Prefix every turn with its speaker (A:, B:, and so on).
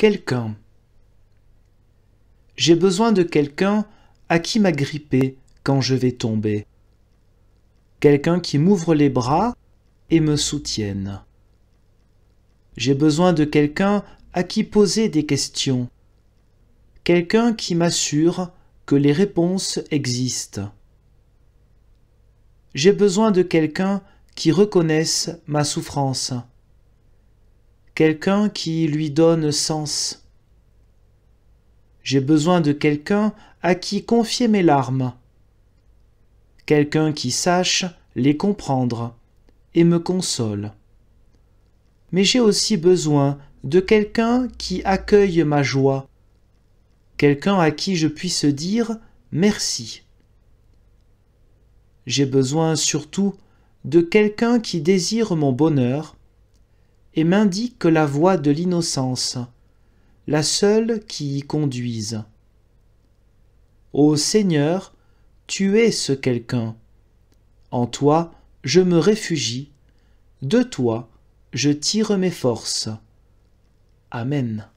A: quelqu'un. J'ai besoin de quelqu'un à qui m'agripper quand je vais tomber. Quelqu'un qui m'ouvre les bras et me soutienne. J'ai besoin de quelqu'un à qui poser des questions. Quelqu'un qui m'assure que les réponses existent. J'ai besoin de quelqu'un qui reconnaisse ma souffrance quelqu'un qui lui donne sens. J'ai besoin de quelqu'un à qui confier mes larmes, quelqu'un qui sache les comprendre et me console. Mais j'ai aussi besoin de quelqu'un qui accueille ma joie, quelqu'un à qui je puisse dire merci. J'ai besoin surtout de quelqu'un qui désire mon bonheur et m'indique la voie de l'innocence, la seule qui y conduise. Ô Seigneur, tu es ce quelqu'un. En toi, je me réfugie, de toi, je tire mes forces. Amen.